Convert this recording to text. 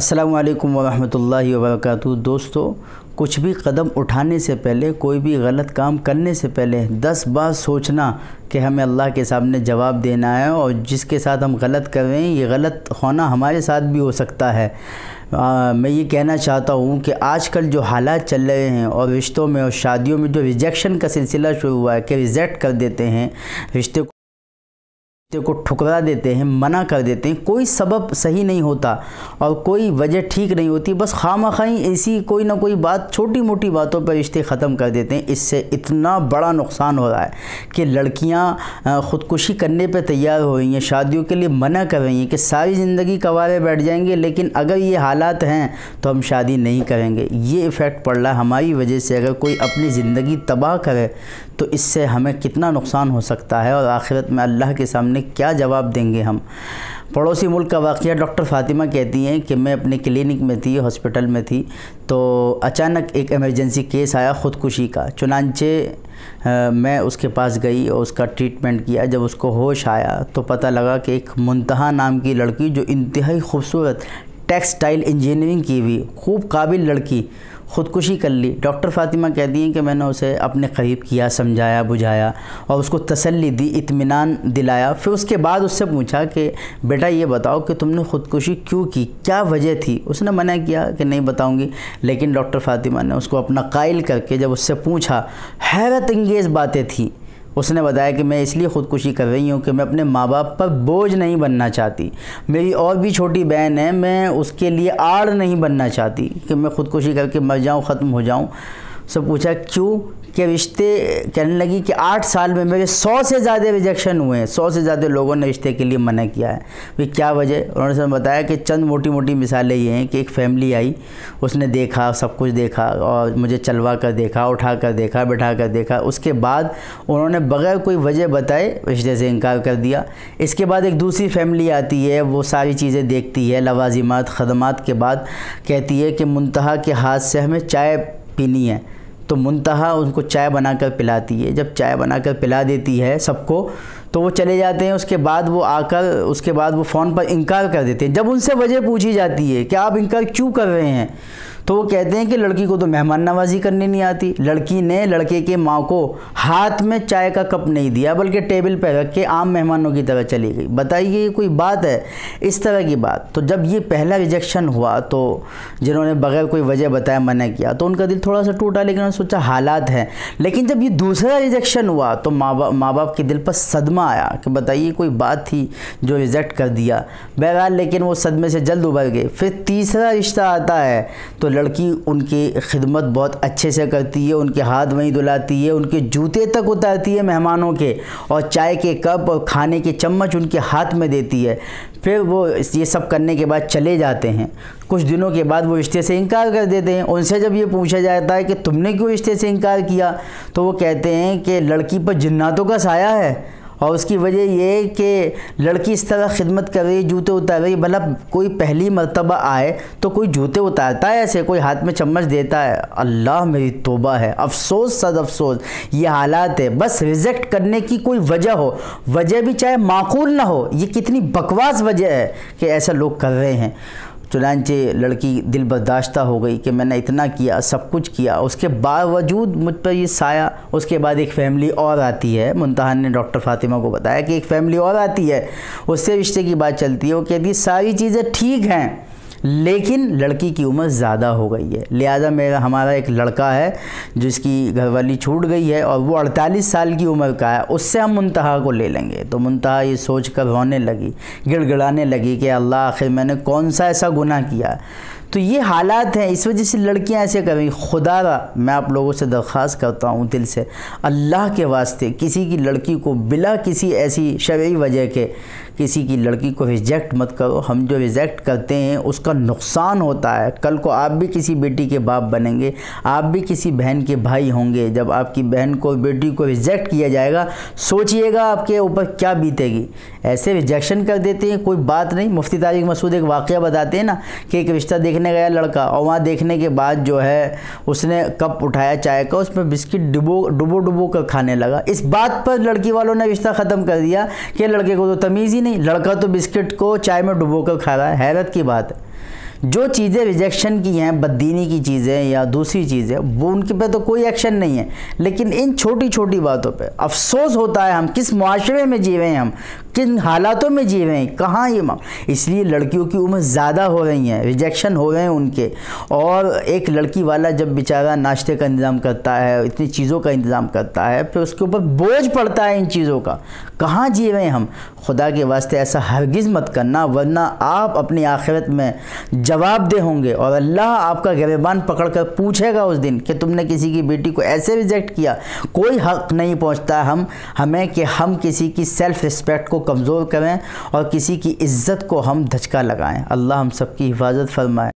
السلام علیکم ورحمۃ اللہ وبرکاتہ دوستو کچھ بھی قدم اٹھانے سے پہلے کوئی بھی غلط کام کرنے سے پہلے دس بار سوچنا کہ ہمیں اللہ کے سامنے جواب دینا ہے اور جس کے ساتھ ہم غلط کر رہے ہیں یہ غلط ہونا ہمارے ساتھ بھی ہو سکتا ہے میں یہ کہنا چاہتا ہوں کہ آج کل جو حالات چل رہے ہیں اور رشتوں میں اور شادیوں میں جو ریجیکشن کا سلسلہ شروع ہوا ہے کہ ریجیکٹ کر دیتے ہیں رشتے کو کو ٹھکرا دیتے ہیں منع کر دیتے ہیں کوئی سبب صحیح نہیں ہوتا اور کوئی وجہ ٹھیک نہیں ہوتی بس خام خائیں ایسی کوئی نہ کوئی بات چھوٹی موٹی باتوں پر رشتے ختم کر دیتے ہیں اس سے اتنا بڑا نقصان ہو رہا ہے کہ لڑکیاں خودکشی کرنے پہ تیار ہو رہی ہیں شادیوں کے لیے منع کر رہی ہیں کہ ساری زندگی کوارے بیٹھ جائیں گے لیکن اگر یہ حالات ہیں تو ہم شادی نہیں کریں گے یہ افیکٹ پڑ رہا ہے ہماری وجہ سے اگر کوئی اپنی زندگی تباہ کرے تو اس سے ہمیں کتنا نقصان ہو سکتا ہے اور آخرت میں اللہ کے سامنے کیا جواب دیں گے ہم پڑوسی ملک کا واقعہ ڈاکٹر فاطمہ کہتی ہیں کہ میں اپنے کلینک میں تھی ہاسپٹل میں تھی تو اچانک ایک ایمرجنسی کیس آیا خودکشی کا چنانچہ میں اس کے پاس گئی اور اس کا ٹریٹمنٹ کیا جب اس کو ہوش آیا تو پتہ لگا کہ ایک منتہا نام کی لڑکی جو انتہائی خوبصورت ٹیکسٹائل انجینئرنگ کی ہوئی خوب قابل لڑکی خودکشی کر لی ڈاکٹر فاطمہ کہہ دی ہیں کہ میں نے اسے اپنے قریب کیا سمجھایا بجھایا اور اس کو تسلی دی اطمینان دلایا پھر اس کے بعد اس سے پوچھا کہ بیٹا یہ بتاؤ کہ تم نے خودکشی کیوں کی کیا وجہ تھی اس نے منع کیا کہ نہیں بتاؤں گی لیکن ڈاکٹر فاطمہ نے اس کو اپنا قائل کر کے جب اس سے پوچھا حیرت انگیز باتیں تھیں اس نے بتایا کہ میں اس لیے خودکشی کر رہی ہوں کہ میں اپنے ماں باپ پر بوجھ نہیں بننا چاہتی میری اور بھی چھوٹی بہن ہے میں اس کے لیے آڑ نہیں بننا چاہتی کہ میں خودکشی کر کے مر جاؤں ختم ہو جاؤں سے پوچھا کیوں کہ رشتے کہنے لگی کہ آٹھ سال میں میرے سو سے زیادہ ریجیکشن ہوئے ہیں سو سے زیادہ لوگوں نے رشتے کے لیے منع کیا ہے بھی کیا وجہ انہوں نے سب بتایا کہ چند موٹی موٹی مثالیں یہ ہیں کہ ایک فیملی آئی اس نے دیکھا سب کچھ دیکھا اور مجھے چلوا کر دیکھا اٹھا کر دیکھا بٹھا کر دیکھا اس کے بعد انہوں نے بغیر کوئی وجہ بتائے رشتے سے انکار کر دیا اس کے بعد ایک دوسری فیملی آتی ہے وہ ساری چیزیں دیکھتی ہے لوازمات خدمات کے بعد کہتی ہے کہ منتہا کے ہاتھ سے ہمیں چائے پینی ہے تو منتہا ان کو چائے بنا کر پلاتی ہے جب چائے بنا کر پلا دیتی ہے سب کو تو وہ چلے جاتے ہیں اس کے بعد وہ آ کر اس کے بعد وہ فون پر انکار کر دیتے ہیں جب ان سے وجہ پوچھی جاتی ہے کہ آپ انکار کیوں کر رہے ہیں تو وہ کہتے ہیں کہ لڑکی کو تو مہمان نوازی کرنی نہیں آتی لڑکی نے لڑکے کے ماں کو ہاتھ میں چائے کا کپ نہیں دیا بلکہ ٹیبل پہ رکھ کے عام مہمانوں کی طرح چلی گئی بتائی یہ کوئی بات ہے اس طرح کی بات تو جب یہ پہلا ریجیکشن ہوا تو جنہوں نے بغیر کوئی وجہ بتایا منع کیا تو ان کا دل تھوڑا سا ٹوٹا لیکن سوچا حالات ہیں لیکن جب یہ دوسرا ریجیکشن ہوا تو ماں باپ کے دل پر صدمہ آیا کہ بتائیے کوئی بات تھی جو ریجیکٹ کر دیا بہرحال لیکن وہ صدمے سے جلد ابھر گئے پھر تیسرا رشتہ آتا ہے تو لڑکی ان کی خدمت بہت اچھے سے کرتی ہے ان کے ہاتھ وہیں دھلاتی ہے ان کے جوتے تک اتارتی ہے مہمانوں کے اور چائے کے کپ اور کھانے کے چمچ ان کے ہاتھ میں دیتی ہے پھر وہ یہ سب کرنے کے بعد چلے جاتے ہیں کچھ دنوں کے بعد وہ رشتے سے انکار کر دیتے ہیں ان سے جب یہ پوچھا جاتا ہے کہ تم نے کیوں رشتے سے انکار کیا تو وہ کہتے ہیں کہ لڑکی پر جناتوں کا سایہ ہے اور اس کی وجہ یہ کہ لڑکی اس طرح خدمت کر رہی جوتے اتار رہی بھلا کوئی پہلی مرتبہ آئے تو کوئی جوتے اتارتا ہے ایسے کوئی ہاتھ میں چمچ دیتا ہے اللہ میری توبہ ہے افسوس صد افسوس یہ حالات ہے بس ریجیکٹ کرنے کی کوئی وجہ ہو وجہ بھی چاہے معقول نہ ہو یہ کتنی بکواس وجہ ہے کہ ایسا لوگ کر رہے ہیں چنانچہ لڑکی دل برداشتہ ہو گئی کہ میں نے اتنا کیا سب کچھ کیا اس کے باوجود مجھ پر یہ سایہ اس کے بعد ایک فیملی اور آتی ہے منتحان نے ڈاکٹر فاطمہ کو بتایا کہ ایک فیملی اور آتی ہے اس سے رشتے کی بات چلتی ہے وہ کہتی ساری چیزیں ٹھیک ہیں لیکن لڑکی کی عمر زیادہ ہو گئی ہے لہذا میرا ہمارا ایک لڑکا ہے جس کی گھر والی چھوٹ گئی ہے اور وہ اڑتالیس سال کی عمر کا ہے اس سے ہم منتہا کو لے لیں گے تو منتہا یہ سوچ کر ہونے لگی گڑ گڑانے لگی کہ اللہ آخر میں نے کون سا ایسا گناہ کیا تو یہ حالات ہیں اس وجہ سے لڑکیاں ایسے کریں خدا را میں آپ لوگوں سے درخواست کرتا ہوں دل سے اللہ کے واسطے کسی کی لڑکی کو بلا کسی ایسی شرعی وجہ کے کسی کی لڑکی کو ریجیکٹ مت کرو ہم جو ریجیکٹ کرتے ہیں اس کا نقصان ہوتا ہے کل کو آپ بھی کسی بیٹی کے باپ بنیں گے آپ بھی کسی بہن کے بھائی ہوں گے جب آپ کی بہن کو بیٹی کو ریجیکٹ کیا جائے گا سوچئے گا آپ کے اوپر کیا بیتے گی ایسے ریجیکشن کر دیتے ہیں کوئی بات نہیں مفتی تاریخ مسعود ایک واقعہ بتاتے ہیں نا کہ ایک رشتہ دیکھنے دیکھنے گیا لڑکا اور وہاں دیکھنے کے بعد جو ہے اس نے کپ اٹھایا چائے کا اس میں بسکٹ ڈبو ڈبو ڈبو کر کھانے لگا اس بات پر لڑکی والوں نے رشتہ ختم کر دیا کہ لڑکے کو تو تمیز ہی نہیں لڑکا تو بسکٹ کو چائے میں ڈبو کر کھا رہا ہے حیرت کی بات ہے جو چیزیں ریجیکشن کی ہیں بددینی کی چیزیں یا دوسری چیزیں وہ ان کے پہ تو کوئی ایکشن نہیں ہے لیکن ان چھوٹی چھوٹی باتوں پہ افسوس ہوتا ہے ہم کس معاشرے میں جیوے ہیں ہم کن حالاتوں میں جی رہے ہیں کہاں یہ ماں اس لیے لڑکیوں کی عمر زیادہ ہو رہی ہیں ریجیکشن ہو رہے ہیں ان کے اور ایک لڑکی والا جب بیچارہ ناشتے کا انتظام کرتا ہے اتنی چیزوں کا انتظام کرتا ہے پھر اس کے اوپر بوجھ پڑتا ہے ان چیزوں کا کہاں جی رہے ہیں ہم خدا کے واسطے ایسا ہرگز مت کرنا ورنہ آپ اپنی آخرت میں جواب دہ ہوں گے اور اللہ آپ کا گریبان پکڑ کر پوچھے گا اس دن کہ تم نے کسی کی بیٹی کو ایسے ریجیکٹ کیا کوئی حق نہیں پہنچتا ہم ہمیں کہ ہم کسی کی سیلف رسپیکٹ کو کمزور کریں اور کسی کی عزت کو ہم دھچکا لگائیں اللہ ہم سب کی حفاظت فرمائیں